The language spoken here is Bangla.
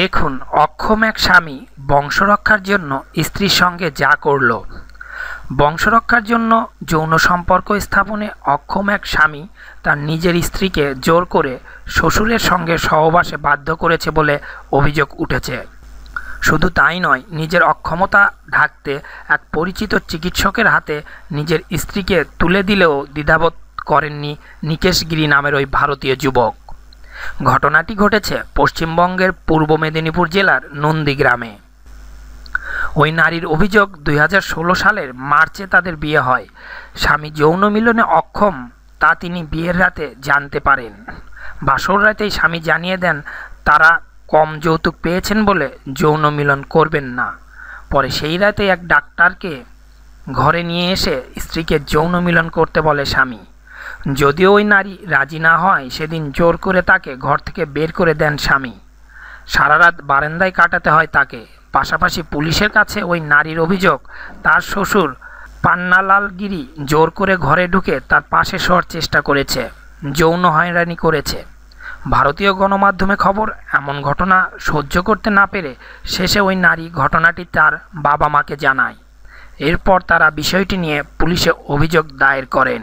দেখুন অক্ষম এক স্বামী বংশরক্ষার জন্য স্ত্রীর সঙ্গে যা করল বংশরক্ষার জন্য যৌন সম্পর্ক স্থাপনে অক্ষম এক স্বামী তার নিজের স্ত্রীকে জোর করে শ্বশুরের সঙ্গে সহবাসে বাধ্য করেছে বলে অভিযোগ উঠেছে শুধু তাই নয় নিজের অক্ষমতা ঢাকতে এক পরিচিত চিকিৎসকের হাতে নিজের স্ত্রীকে তুলে দিলেও দ্বিধাবোধ করেননি নিকেশগিরি নামের ওই ভারতীয় যুবক ঘটনাটি ঘটেছে পশ্চিমবঙ্গের পূর্ব মেদিনীপুর জেলার নন্দী গ্রামে ওই নারীর অভিযোগ দুই সালের মার্চে তাদের বিয়ে হয় স্বামী যৌন মিলনে অক্ষম তা তিনি বিয়ের রাতে জানতে পারেন বাসর রাতেই স্বামী জানিয়ে দেন তারা কম যৌতুক পেয়েছেন বলে যৌন মিলন করবেন না পরে সেই রাতে এক ডাক্তারকে ঘরে নিয়ে এসে স্ত্রীকে যৌন মিলন করতে বলে স্বামী যদিও ওই নারী রাজি না হয় সেদিন জোর করে তাকে ঘর থেকে বের করে দেন স্বামী সারা রাত বারান্দায় কাটাতে হয় তাকে পাশাপাশি পুলিশের কাছে ওই নারীর অভিযোগ তার শ্বশুর পান্নালাল গিরি জোর করে ঘরে ঢুকে তার পাশে শোয়ার চেষ্টা করেছে যৌন হয়রানি করেছে ভারতীয় গণমাধ্যমে খবর এমন ঘটনা সহ্য করতে না পেরে শেষে ওই নারী ঘটনাটি তার বাবা মাকে জানায় এরপর তারা বিষয়টি নিয়ে পুলিশে অভিযোগ দায়ের করেন